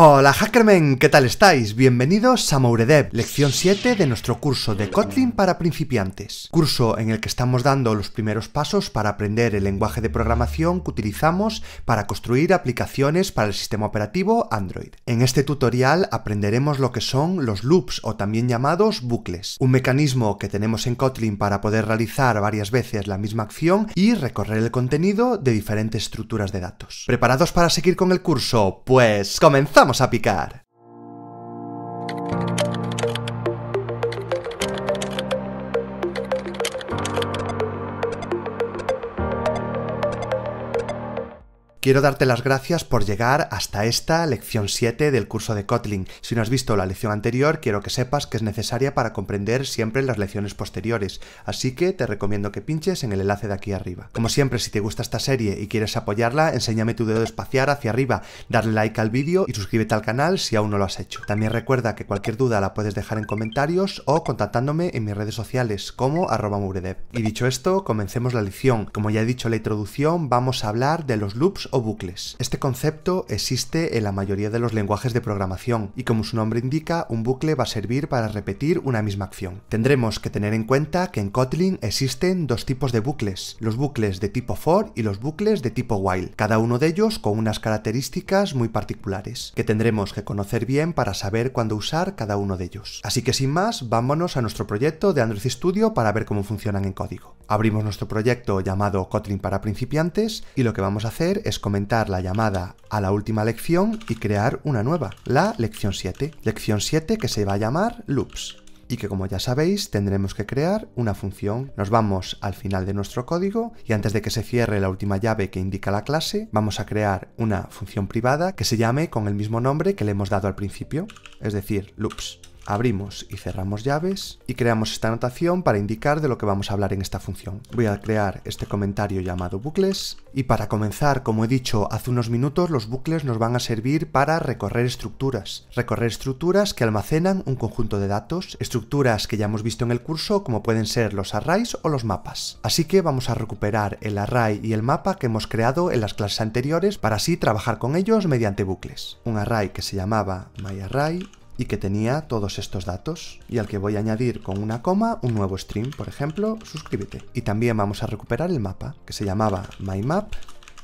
Hola Hackermen, ¿qué tal estáis? Bienvenidos a Mouredev, lección 7 de nuestro curso de Kotlin para principiantes. Curso en el que estamos dando los primeros pasos para aprender el lenguaje de programación que utilizamos para construir aplicaciones para el sistema operativo Android. En este tutorial aprenderemos lo que son los loops o también llamados bucles, un mecanismo que tenemos en Kotlin para poder realizar varias veces la misma acción y recorrer el contenido de diferentes estructuras de datos. ¿Preparados para seguir con el curso? Pues comenzamos vamos a picar. Quiero darte las gracias por llegar hasta esta lección 7 del curso de Kotlin. Si no has visto la lección anterior, quiero que sepas que es necesaria para comprender siempre las lecciones posteriores, así que te recomiendo que pinches en el enlace de aquí arriba. Como siempre, si te gusta esta serie y quieres apoyarla, enséñame tu dedo espaciar hacia arriba, darle like al vídeo y suscríbete al canal si aún no lo has hecho. También recuerda que cualquier duda la puedes dejar en comentarios o contactándome en mis redes sociales como arroba muredev. Y dicho esto, comencemos la lección. Como ya he dicho en la introducción, vamos a hablar de los loops bucles. Este concepto existe en la mayoría de los lenguajes de programación y como su nombre indica, un bucle va a servir para repetir una misma acción. Tendremos que tener en cuenta que en Kotlin existen dos tipos de bucles, los bucles de tipo for y los bucles de tipo while, cada uno de ellos con unas características muy particulares, que tendremos que conocer bien para saber cuándo usar cada uno de ellos. Así que sin más, vámonos a nuestro proyecto de Android Studio para ver cómo funcionan en código. Abrimos nuestro proyecto llamado Kotlin para principiantes y lo que vamos a hacer es comentar la llamada a la última lección y crear una nueva, la lección 7. Lección 7 que se va a llamar loops y que como ya sabéis tendremos que crear una función. Nos vamos al final de nuestro código y antes de que se cierre la última llave que indica la clase, vamos a crear una función privada que se llame con el mismo nombre que le hemos dado al principio, es decir, loops abrimos y cerramos llaves y creamos esta anotación para indicar de lo que vamos a hablar en esta función. Voy a crear este comentario llamado bucles y para comenzar, como he dicho hace unos minutos, los bucles nos van a servir para recorrer estructuras. Recorrer estructuras que almacenan un conjunto de datos, estructuras que ya hemos visto en el curso como pueden ser los arrays o los mapas. Así que vamos a recuperar el array y el mapa que hemos creado en las clases anteriores para así trabajar con ellos mediante bucles. Un array que se llamaba myArray y que tenía todos estos datos y al que voy a añadir con una coma un nuevo stream, por ejemplo, suscríbete. Y también vamos a recuperar el mapa que se llamaba MyMap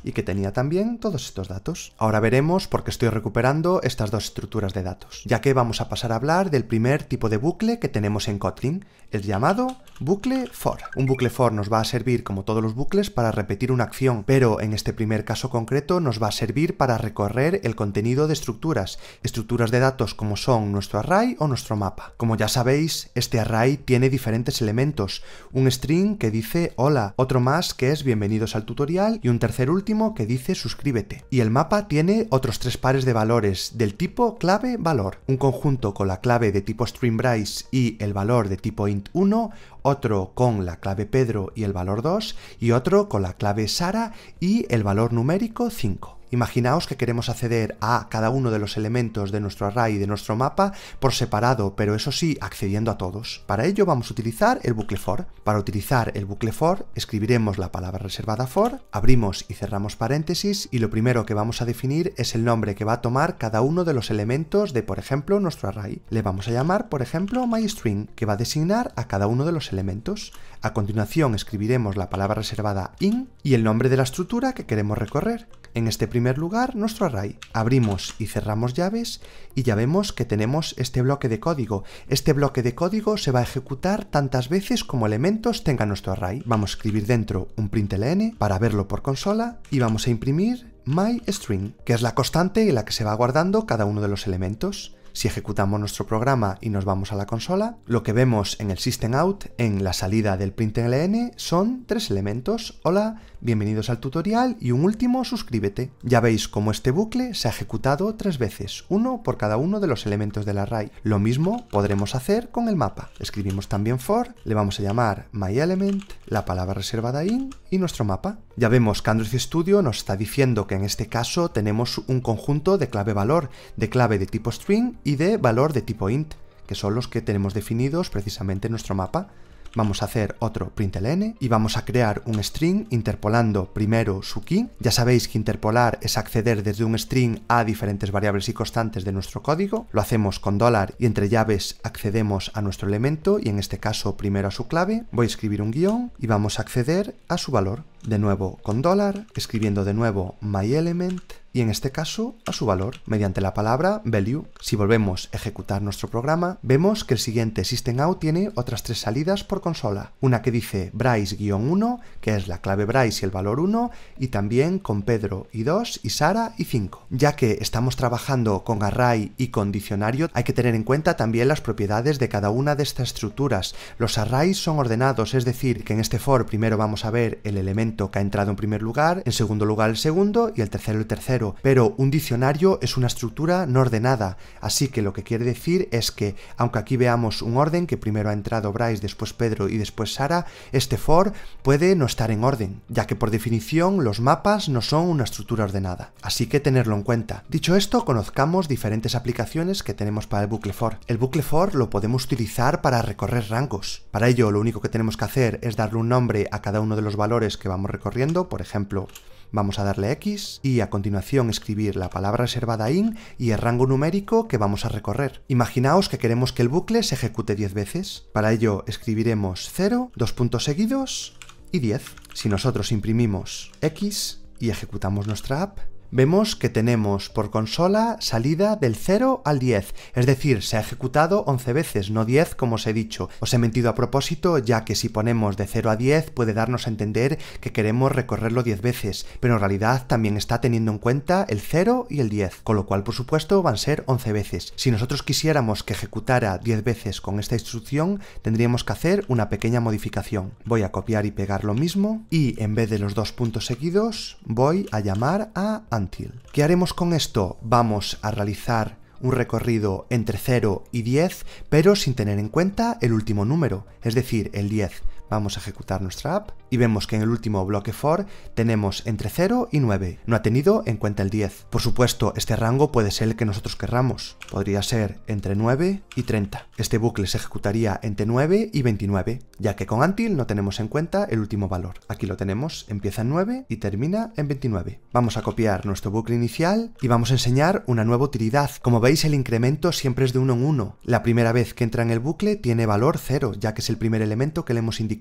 y que tenía también todos estos datos. Ahora veremos por qué estoy recuperando estas dos estructuras de datos, ya que vamos a pasar a hablar del primer tipo de bucle que tenemos en Kotlin, el llamado bucle for. Un bucle for nos va a servir, como todos los bucles, para repetir una acción, pero en este primer caso concreto nos va a servir para recorrer el contenido de estructuras, estructuras de datos como son nuestro array o nuestro mapa. Como ya sabéis, este array tiene diferentes elementos, un string que dice hola, otro más que es bienvenidos al tutorial y un tercer último que dice suscríbete. Y el mapa tiene otros tres pares de valores del tipo clave valor, un conjunto con la clave de tipo Bryce y el valor de tipo int1, otro con la clave Pedro y el valor 2 y otro con la clave Sara y el valor numérico 5. Imaginaos que queremos acceder a cada uno de los elementos de nuestro array de nuestro mapa por separado, pero eso sí, accediendo a todos. Para ello vamos a utilizar el bucle for. Para utilizar el bucle for, escribiremos la palabra reservada for, abrimos y cerramos paréntesis y lo primero que vamos a definir es el nombre que va a tomar cada uno de los elementos de, por ejemplo, nuestro array. Le vamos a llamar, por ejemplo, myString, que va a designar a cada uno de los elementos. A continuación escribiremos la palabra reservada in y el nombre de la estructura que queremos recorrer. En este primer lugar, nuestro array. Abrimos y cerramos llaves y ya vemos que tenemos este bloque de código. Este bloque de código se va a ejecutar tantas veces como elementos tenga nuestro array. Vamos a escribir dentro un println para verlo por consola y vamos a imprimir myString, que es la constante en la que se va guardando cada uno de los elementos. Si ejecutamos nuestro programa y nos vamos a la consola, lo que vemos en el System Out, en la salida del println, e son tres elementos. Hola, bienvenidos al tutorial y un último, suscríbete. Ya veis cómo este bucle se ha ejecutado tres veces, uno por cada uno de los elementos del array. Lo mismo podremos hacer con el mapa. Escribimos también for, le vamos a llamar myElement, la palabra reservada in y nuestro mapa. Ya vemos que Android Studio nos está diciendo que en este caso tenemos un conjunto de clave valor, de clave de tipo string y de valor de tipo int, que son los que tenemos definidos precisamente en nuestro mapa. Vamos a hacer otro println y vamos a crear un string interpolando primero su key. Ya sabéis que interpolar es acceder desde un string a diferentes variables y constantes de nuestro código. Lo hacemos con dólar y entre llaves accedemos a nuestro elemento y en este caso primero a su clave. Voy a escribir un guión y vamos a acceder a su valor de nuevo con dólar, escribiendo de nuevo myElement y en este caso a su valor mediante la palabra value. Si volvemos a ejecutar nuestro programa, vemos que el siguiente system.out tiene otras tres salidas por consola. Una que dice Bryce-1, que es la clave Bryce y el valor 1, y también con Pedro y 2 y Sara y 5. Ya que estamos trabajando con array y con diccionario, hay que tener en cuenta también las propiedades de cada una de estas estructuras. Los arrays son ordenados, es decir, que en este for primero vamos a ver el elemento que ha entrado en primer lugar, en segundo lugar el segundo y el tercero el tercero. Pero un diccionario es una estructura no ordenada, así que lo que quiere decir es que, aunque aquí veamos un orden, que primero ha entrado Bryce, después Pedro y después Sara, este for puede no estar en orden, ya que por definición los mapas no son una estructura ordenada. Así que tenerlo en cuenta. Dicho esto, conozcamos diferentes aplicaciones que tenemos para el bucle for. El bucle for lo podemos utilizar para recorrer rangos. Para ello, lo único que tenemos que hacer es darle un nombre a cada uno de los valores que vamos recorriendo, por ejemplo, vamos a darle X y a continuación escribir la palabra reservada in y el rango numérico que vamos a recorrer. Imaginaos que queremos que el bucle se ejecute 10 veces. Para ello escribiremos 0, dos puntos seguidos y 10. Si nosotros imprimimos X y ejecutamos nuestra app, vemos que tenemos por consola salida del 0 al 10, es decir, se ha ejecutado 11 veces, no 10 como os he dicho. Os he mentido a propósito, ya que si ponemos de 0 a 10 puede darnos a entender que queremos recorrerlo 10 veces, pero en realidad también está teniendo en cuenta el 0 y el 10, con lo cual por supuesto van a ser 11 veces. Si nosotros quisiéramos que ejecutara 10 veces con esta instrucción, tendríamos que hacer una pequeña modificación. Voy a copiar y pegar lo mismo, y en vez de los dos puntos seguidos, voy a llamar a android ¿Qué haremos con esto? Vamos a realizar un recorrido entre 0 y 10, pero sin tener en cuenta el último número, es decir, el 10. Vamos a ejecutar nuestra app y vemos que en el último bloque for tenemos entre 0 y 9. No ha tenido en cuenta el 10. Por supuesto, este rango puede ser el que nosotros querramos. Podría ser entre 9 y 30. Este bucle se ejecutaría entre 9 y 29, ya que con until no tenemos en cuenta el último valor. Aquí lo tenemos, empieza en 9 y termina en 29. Vamos a copiar nuestro bucle inicial y vamos a enseñar una nueva utilidad. Como veis, el incremento siempre es de 1 en 1. La primera vez que entra en el bucle tiene valor 0, ya que es el primer elemento que le hemos indicado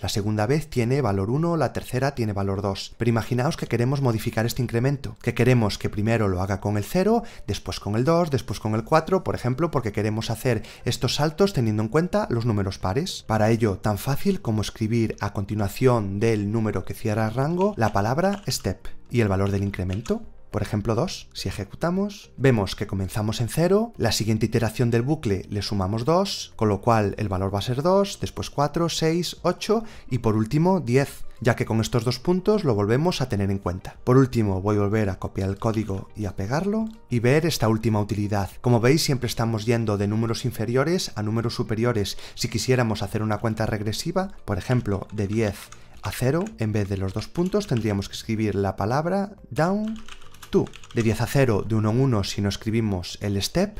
la segunda vez tiene valor 1, la tercera tiene valor 2. Pero imaginaos que queremos modificar este incremento, que queremos que primero lo haga con el 0, después con el 2, después con el 4, por ejemplo, porque queremos hacer estos saltos teniendo en cuenta los números pares. Para ello, tan fácil como escribir a continuación del número que cierra el rango la palabra step y el valor del incremento por ejemplo 2. Si ejecutamos, vemos que comenzamos en 0, la siguiente iteración del bucle le sumamos 2, con lo cual el valor va a ser 2, después 4, 6, 8 y por último 10 ya que con estos dos puntos lo volvemos a tener en cuenta. Por último, voy a volver a copiar el código y a pegarlo y ver esta última utilidad. Como veis, siempre estamos yendo de números inferiores a números superiores. Si quisiéramos hacer una cuenta regresiva, por ejemplo, de 10 a 0, en vez de los dos puntos tendríamos que escribir la palabra down de 10 a 0, de 1 a 1 si no escribimos el step,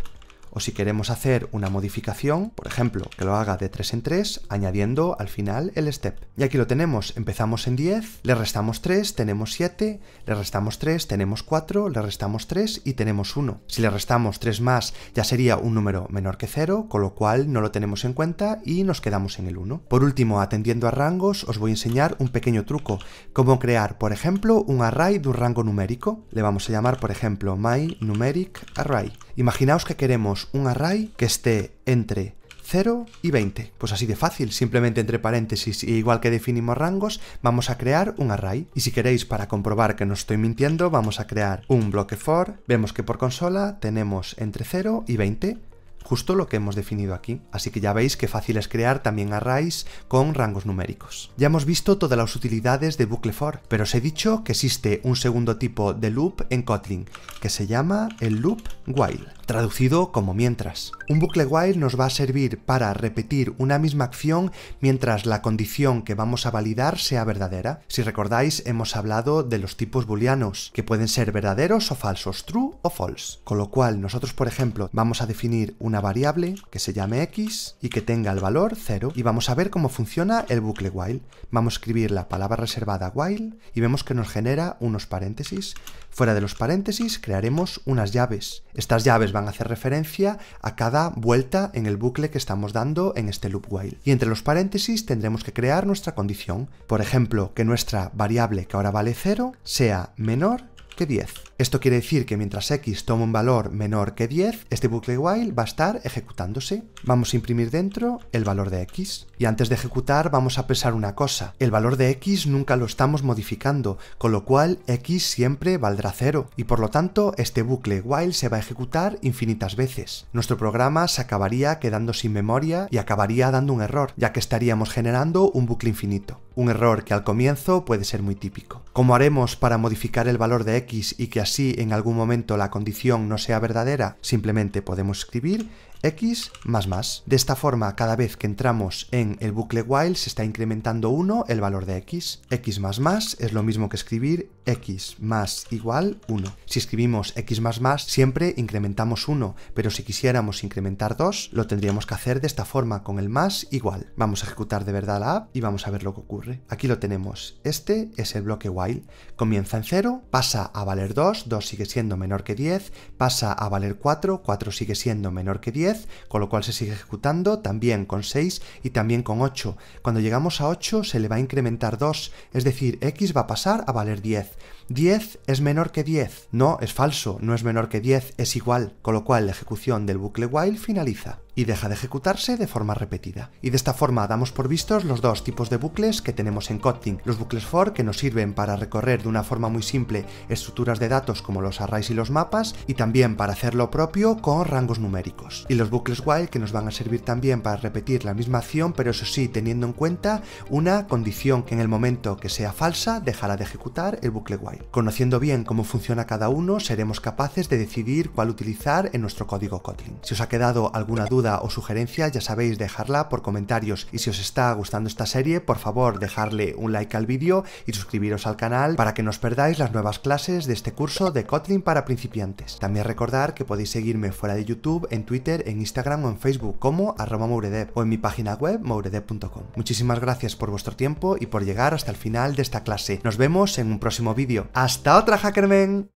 o si queremos hacer una modificación, por ejemplo, que lo haga de 3 en 3, añadiendo al final el step. Y aquí lo tenemos, empezamos en 10, le restamos 3, tenemos 7, le restamos 3, tenemos 4, le restamos 3 y tenemos 1. Si le restamos 3 más ya sería un número menor que 0, con lo cual no lo tenemos en cuenta y nos quedamos en el 1. Por último, atendiendo a rangos, os voy a enseñar un pequeño truco, cómo crear, por ejemplo, un array de un rango numérico. Le vamos a llamar, por ejemplo, my numeric array. Imaginaos que queremos un array que esté entre 0 y 20. Pues así de fácil, simplemente entre paréntesis, igual que definimos rangos, vamos a crear un array. Y si queréis, para comprobar que no estoy mintiendo, vamos a crear un bloque for, vemos que por consola tenemos entre 0 y 20 justo lo que hemos definido aquí. Así que ya veis que fácil es crear también arrays con rangos numéricos. Ya hemos visto todas las utilidades de bucle for, pero os he dicho que existe un segundo tipo de loop en Kotlin, que se llama el loop while traducido como mientras. Un bucle while nos va a servir para repetir una misma acción mientras la condición que vamos a validar sea verdadera. Si recordáis, hemos hablado de los tipos booleanos, que pueden ser verdaderos o falsos, true o false. Con lo cual, nosotros, por ejemplo, vamos a definir una variable que se llame x y que tenga el valor 0 y vamos a ver cómo funciona el bucle while. Vamos a escribir la palabra reservada while y vemos que nos genera unos paréntesis. Fuera de los paréntesis crearemos unas llaves. Estas llaves van a hacer referencia a cada vuelta en el bucle que estamos dando en este loop while. Y entre los paréntesis tendremos que crear nuestra condición. Por ejemplo, que nuestra variable que ahora vale 0 sea menor que 10. Esto quiere decir que mientras x toma un valor menor que 10, este bucle while va a estar ejecutándose. Vamos a imprimir dentro el valor de x. Y antes de ejecutar vamos a pensar una cosa, el valor de x nunca lo estamos modificando, con lo cual x siempre valdrá 0, y por lo tanto este bucle while se va a ejecutar infinitas veces. Nuestro programa se acabaría quedando sin memoria y acabaría dando un error, ya que estaríamos generando un bucle infinito. Un error que al comienzo puede ser muy típico. ¿Cómo haremos para modificar el valor de x y que así si en algún momento la condición no sea verdadera, simplemente podemos escribir x más más. De esta forma, cada vez que entramos en el bucle while se está incrementando 1 el valor de x. x más más es lo mismo que escribir x más igual 1. Si escribimos x más más, siempre incrementamos 1, pero si quisiéramos incrementar 2, lo tendríamos que hacer de esta forma, con el más igual. Vamos a ejecutar de verdad la app y vamos a ver lo que ocurre. Aquí lo tenemos. Este es el bloque while. Comienza en 0, pasa a valer 2, 2 sigue siendo menor que 10, pasa a valer 4, 4 sigue siendo menor que 10, con lo cual se sigue ejecutando también con 6 y también con 8. Cuando llegamos a 8 se le va a incrementar 2, es decir, x va a pasar a valer 10. 10 es menor que 10. No, es falso, no es menor que 10, es igual, con lo cual la ejecución del bucle while finaliza y deja de ejecutarse de forma repetida. Y de esta forma damos por vistos los dos tipos de bucles que tenemos en Kotlin. Los bucles for que nos sirven para recorrer de una forma muy simple estructuras de datos como los arrays y los mapas y también para hacer lo propio con rangos numéricos. Y los bucles while que nos van a servir también para repetir la misma acción pero eso sí teniendo en cuenta una condición que en el momento que sea falsa dejará de ejecutar el bucle while. Conociendo bien cómo funciona cada uno, seremos capaces de decidir cuál utilizar en nuestro código Kotlin. Si os ha quedado alguna duda o sugerencia, ya sabéis dejarla por comentarios y si os está gustando esta serie, por favor dejarle un like al vídeo y suscribiros al canal para que no os perdáis las nuevas clases de este curso de Kotlin para principiantes. También recordar que podéis seguirme fuera de YouTube, en Twitter, en Instagram o en Facebook como arroba mouredev o en mi página web mouredev.com. Muchísimas gracias por vuestro tiempo y por llegar hasta el final de esta clase. Nos vemos en un próximo vídeo. Hasta otra, Hackerman.